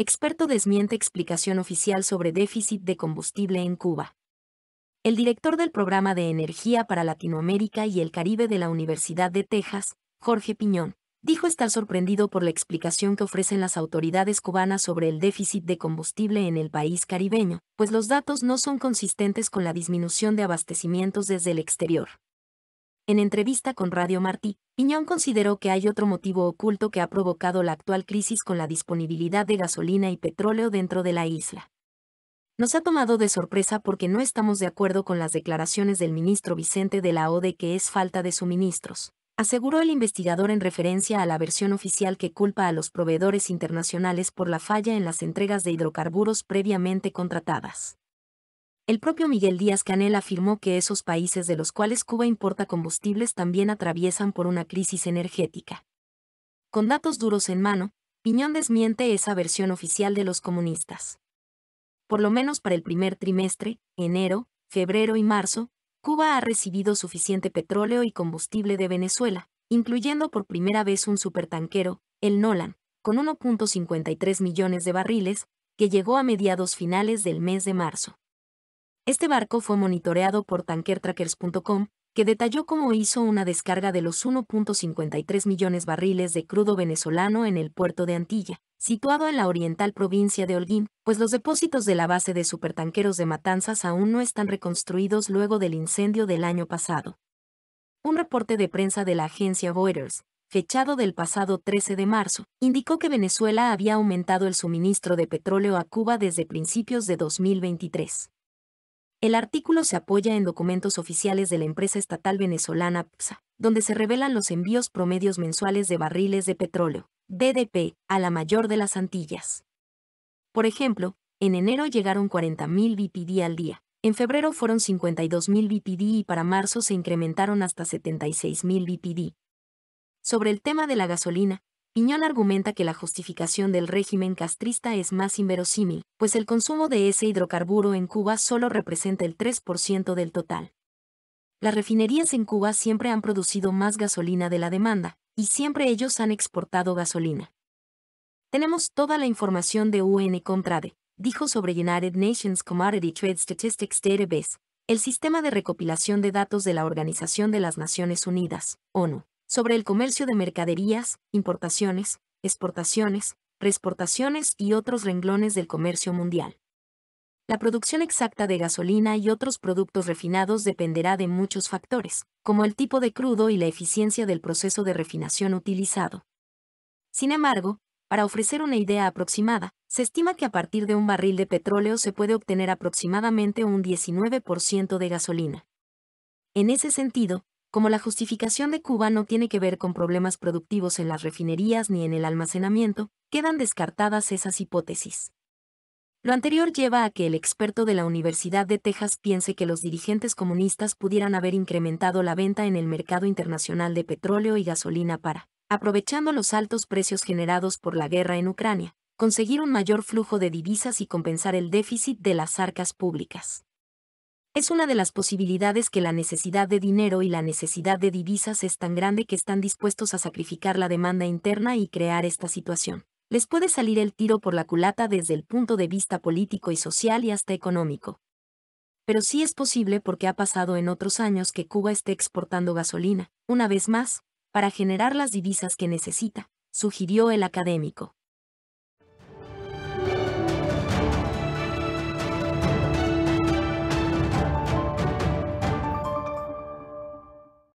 Experto desmiente explicación oficial sobre déficit de combustible en Cuba. El director del Programa de Energía para Latinoamérica y el Caribe de la Universidad de Texas, Jorge Piñón, dijo estar sorprendido por la explicación que ofrecen las autoridades cubanas sobre el déficit de combustible en el país caribeño, pues los datos no son consistentes con la disminución de abastecimientos desde el exterior. En entrevista con Radio Martí, Piñón consideró que hay otro motivo oculto que ha provocado la actual crisis con la disponibilidad de gasolina y petróleo dentro de la isla. Nos ha tomado de sorpresa porque no estamos de acuerdo con las declaraciones del ministro Vicente de la ODE que es falta de suministros, aseguró el investigador en referencia a la versión oficial que culpa a los proveedores internacionales por la falla en las entregas de hidrocarburos previamente contratadas. El propio Miguel Díaz Canel afirmó que esos países de los cuales Cuba importa combustibles también atraviesan por una crisis energética. Con datos duros en mano, Piñón desmiente esa versión oficial de los comunistas. Por lo menos para el primer trimestre, enero, febrero y marzo, Cuba ha recibido suficiente petróleo y combustible de Venezuela, incluyendo por primera vez un supertanquero, el Nolan, con 1.53 millones de barriles, que llegó a mediados finales del mes de marzo. Este barco fue monitoreado por tankertrackers.com, que detalló cómo hizo una descarga de los 1.53 millones barriles de crudo venezolano en el puerto de Antilla, situado en la oriental provincia de Holguín, pues los depósitos de la base de supertanqueros de Matanzas aún no están reconstruidos luego del incendio del año pasado. Un reporte de prensa de la agencia Reuters, fechado del pasado 13 de marzo, indicó que Venezuela había aumentado el suministro de petróleo a Cuba desde principios de 2023. El artículo se apoya en documentos oficiales de la empresa estatal venezolana PSA, donde se revelan los envíos promedios mensuales de barriles de petróleo, DDP, a la mayor de las Antillas. Por ejemplo, en enero llegaron 40.000 BPD al día, en febrero fueron 52.000 BPD y para marzo se incrementaron hasta 76.000 BPD. Sobre el tema de la gasolina, Piñón argumenta que la justificación del régimen castrista es más inverosímil, pues el consumo de ese hidrocarburo en Cuba solo representa el 3% del total. Las refinerías en Cuba siempre han producido más gasolina de la demanda, y siempre ellos han exportado gasolina. Tenemos toda la información de UN Contrade, dijo sobre United Nations Commodity Trade Statistics Database, el sistema de recopilación de datos de la Organización de las Naciones Unidas, ONU sobre el comercio de mercaderías, importaciones, exportaciones, reexportaciones y otros renglones del comercio mundial. La producción exacta de gasolina y otros productos refinados dependerá de muchos factores, como el tipo de crudo y la eficiencia del proceso de refinación utilizado. Sin embargo, para ofrecer una idea aproximada, se estima que a partir de un barril de petróleo se puede obtener aproximadamente un 19% de gasolina. En ese sentido, como la justificación de Cuba no tiene que ver con problemas productivos en las refinerías ni en el almacenamiento, quedan descartadas esas hipótesis. Lo anterior lleva a que el experto de la Universidad de Texas piense que los dirigentes comunistas pudieran haber incrementado la venta en el mercado internacional de petróleo y gasolina para, aprovechando los altos precios generados por la guerra en Ucrania, conseguir un mayor flujo de divisas y compensar el déficit de las arcas públicas. Es una de las posibilidades que la necesidad de dinero y la necesidad de divisas es tan grande que están dispuestos a sacrificar la demanda interna y crear esta situación. Les puede salir el tiro por la culata desde el punto de vista político y social y hasta económico. Pero sí es posible porque ha pasado en otros años que Cuba esté exportando gasolina, una vez más, para generar las divisas que necesita, sugirió el académico.